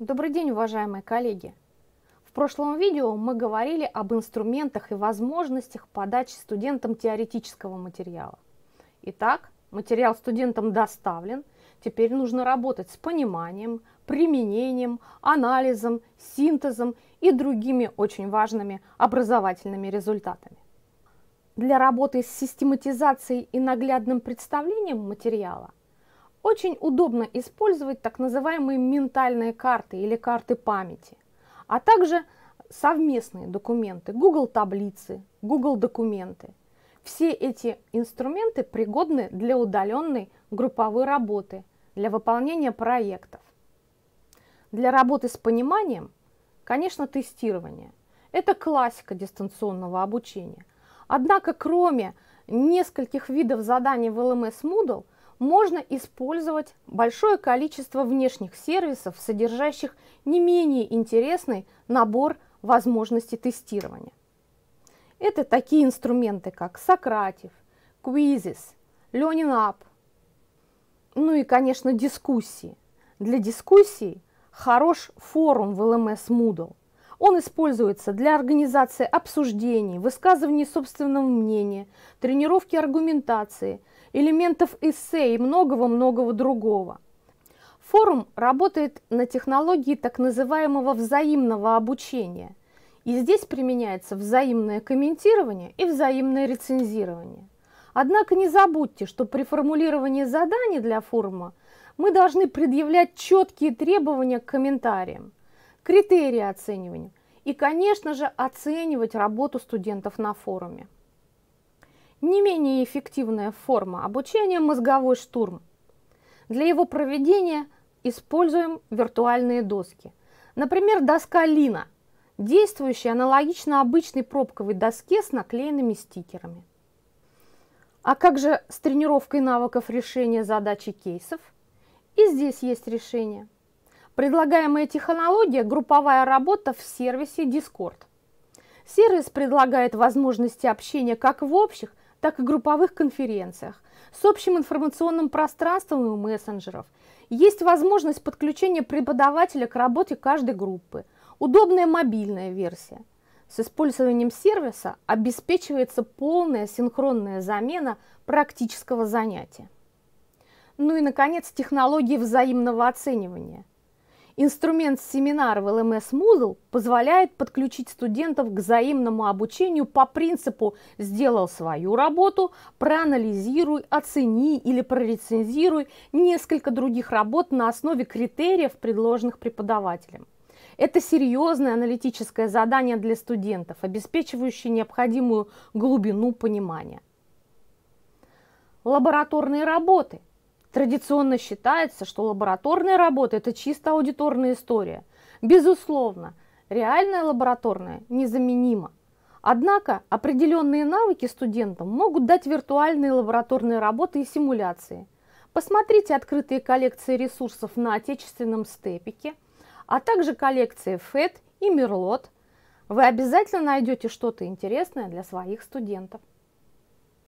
Добрый день, уважаемые коллеги! В прошлом видео мы говорили об инструментах и возможностях подачи студентам теоретического материала. Итак, материал студентам доставлен, теперь нужно работать с пониманием, применением, анализом, синтезом и другими очень важными образовательными результатами. Для работы с систематизацией и наглядным представлением материала очень удобно использовать так называемые ментальные карты или карты памяти, а также совместные документы, Google таблицы, Google документы. Все эти инструменты пригодны для удаленной групповой работы, для выполнения проектов. Для работы с пониманием, конечно, тестирование. Это классика дистанционного обучения. Однако, кроме нескольких видов заданий в LMS Moodle – можно использовать большое количество внешних сервисов, содержащих не менее интересный набор возможностей тестирования. Это такие инструменты, как Сократив, Quizzes, Learning Up, ну и, конечно, дискуссии. Для дискуссий хорош форум в LMS Moodle – он используется для организации обсуждений, высказываний собственного мнения, тренировки аргументации, элементов эссе и многого-многого другого. Форум работает на технологии так называемого взаимного обучения. И здесь применяется взаимное комментирование и взаимное рецензирование. Однако не забудьте, что при формулировании заданий для форума мы должны предъявлять четкие требования к комментариям критерии оценивания и, конечно же, оценивать работу студентов на форуме. Не менее эффективная форма обучения – мозговой штурм. Для его проведения используем виртуальные доски. Например, доска Лина, действующая аналогично обычной пробковой доске с наклеенными стикерами. А как же с тренировкой навыков решения задач и кейсов? И здесь есть решение – Предлагаемая технология – групповая работа в сервисе Discord. Сервис предлагает возможности общения как в общих, так и групповых конференциях, с общим информационным пространством и мессенджеров. Есть возможность подключения преподавателя к работе каждой группы. Удобная мобильная версия. С использованием сервиса обеспечивается полная синхронная замена практического занятия. Ну и, наконец, технологии взаимного оценивания – Инструмент семинар в ЛМС Moodle позволяет подключить студентов к взаимному обучению по принципу «сделал свою работу», «проанализируй», «оцени» или «прорецензируй» несколько других работ на основе критериев, предложенных преподавателем. Это серьезное аналитическое задание для студентов, обеспечивающее необходимую глубину понимания. Лабораторные работы – Традиционно считается, что лабораторная работа – это чисто аудиторная история. Безусловно, реальная лабораторная незаменима. Однако определенные навыки студентам могут дать виртуальные лабораторные работы и симуляции. Посмотрите открытые коллекции ресурсов на отечественном степике, а также коллекции FED и Мерлот. Вы обязательно найдете что-то интересное для своих студентов.